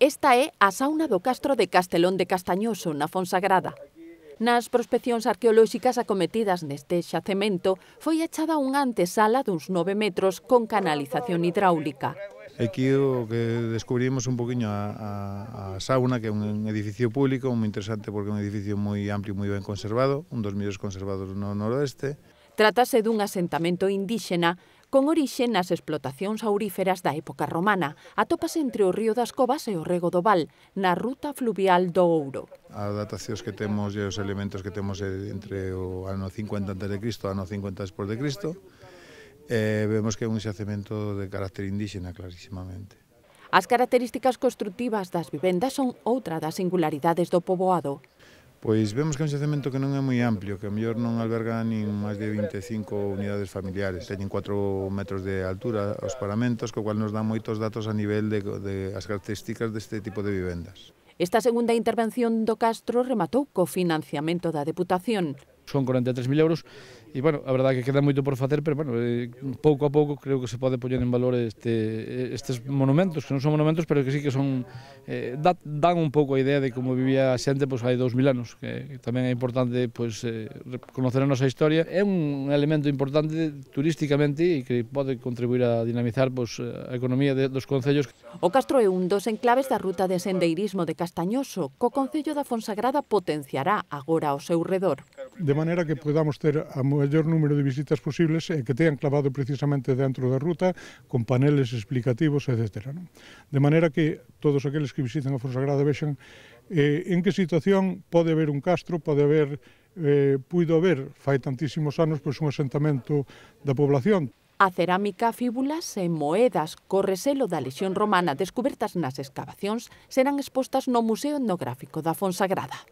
Esta é a sauna do castro de Castelón de Castañoso, na Fonsagrada. Nas prospeccións arqueolóxicas acometidas neste xacemento foi achada unha antesala duns 9 metros con canalización hidráulica. Aquí o que descubrimos un poquinho a, a, a sauna, que é un edificio público moi interesante porque é un edificio moi amplio e moi ben conservado, un dos mellores conservados no noroeste. Trátase dun asentamento indíxena con orixe nas explotacións auríferas da época romana. Atópase entre o río das Covas e o rego do Val, na ruta fluvial do Ouro. As datacións que temos e os elementos que temos entre o ano 50 antes de Cristo e o ano 50 despois de Cristo, eh, vemos que é un xacemento de carácter indígena clarísimamente. As características constructivas das vivendas son outra das singularidades do poboado. Pois vemos que é un xacemento que non é moi amplio, que a mellor non alberga nin máis de 25 unidades familiares. Teñen 4 metros de altura os paramentos, co cual nos dá moitos datos a nivel de, de as características deste tipo de vivendas. Esta segunda intervención do Castro rematou co financiamento da Deputación son 43.000 euros, e, bueno, a verdade que queda moito por facer, pero, bueno, eh, pouco a pouco creo que se pode poñer en valor este, estes monumentos, que non son monumentos, pero que sí que son, eh, dan un pouco a idea de como vivía a xente pois, hai 2.000 anos, que, que tamén é importante pois, eh, conocer a nosa historia. É un elemento importante turísticamente e que pode contribuir a dinamizar pois, a economía de, dos concellos. O Castro é un dos enclaves da ruta de sendeirismo de Castañoso, co Concello da Fonsagrada potenciará agora o seu redor de maneira que podamos ter a mellor número de visitas posibles e que tean clavado precisamente dentro da ruta con paneles explicativos, etc. Non? De maneira que todos aqueles que visiten a Fonsagrada vexan eh, en que situación pode haber un castro, pode haber eh, puido haber fai tantísimos anos pois un asentamento da población. A cerámica, fíbulas e moedas co reselo da lesión romana descubertas nas excavacións serán expostas no Museo Etnográfico da Fonsagrada.